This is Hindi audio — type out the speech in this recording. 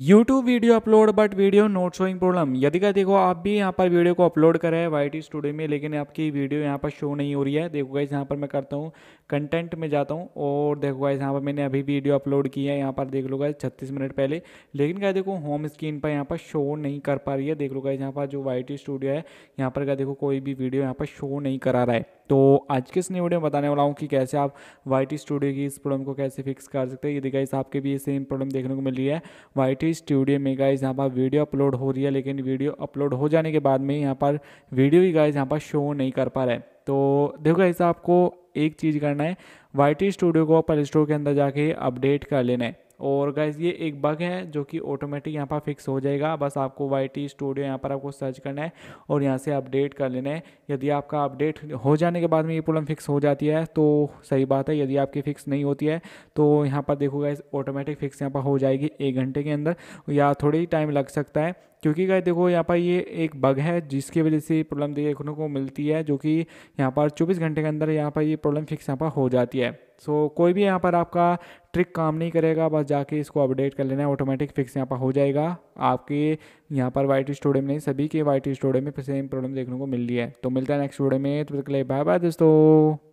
YouTube video upload but video not showing problem यदि का देखो आप भी यहाँ पर वीडियो को अपलोड कर रहे हैं वाई टी स्टूडियो में लेकिन आपकी वीडियो यहाँ पर शो नहीं हो रही है देखो गाइज यहाँ पर मैं करता हूँ कंटेंट में जाता हूँ और देखो गाइज यहाँ पर मैंने अभी वीडियो अपलोड की है यहाँ पर देख लो गाइज छत्तीस मिनट पहले लेकिन क्या देखो होम स्क्रीन पर यहाँ पर शो नहीं कर पा रही है देख लो गाइज यहाँ पर जो वाई टी स्टूडियो है यहाँ पर क्या देखो कोई भी वीडियो यहाँ पर शो नहीं करा रहा है तो आज के इस न्यू वीडियो में बताने वाला हूँ कि कैसे आप वाई टी स्टूडियो की इस प्रॉब्लम को कैसे फिक्स कर सकते हैं यदि गाइज आपके भी ये सेम प्रॉब्लम देखने को मिल रही है वाई टी स्टूडियो में गाइज यहाँ पर वीडियो अपलोड हो रही है लेकिन वीडियो अपलोड हो जाने के बाद में यहाँ पर वीडियो ही गाइज यहाँ पर शो नहीं कर पा रहा है तो देखो गाइज आपको एक चीज़ करना है वाई स्टूडियो को प्ले स्टोर के अंदर जाके अपडेट कर लेना है और गाइज ये एक बग है जो कि ऑटोमेटिक यहाँ पर फिक्स हो जाएगा बस आपको वाई टी स्टूडियो यहाँ पर आपको सर्च करना है और यहाँ से अपडेट कर लेना है यदि आपका अपडेट हो जाने के बाद में ये प्रॉब्लम फिक्स हो जाती है तो सही बात है यदि आपकी फिक्स नहीं होती है तो यहाँ पर देखो गाइज ऑटोमेटिक फिक्स यहाँ पर हो जाएगी एक घंटे के अंदर या थोड़ी टाइम लग सकता है क्योंकि गाय देखो यहाँ पर ये एक बग है जिसकी वजह से प्रॉब्लम देखने को मिलती है जो कि यहाँ पर चौबीस घंटे के अंदर यहाँ पर ये प्रॉब्लम फिक्स यहाँ पर हो जाती है सो so, कोई भी यहाँ पर आपका ट्रिक काम नहीं करेगा बस जाके इसको अपडेट कर लेना है ऑटोमेटिक फिक्स यहाँ पर हो जाएगा आपके यहाँ पर वाई टी स्टोडियो में सभी के वाई टी स्टोडियो में सेम प्रॉब्लम देखने को मिल रही है तो मिलता है नेक्स्ट स्टोडियो में तो बाय बाय दोस्तों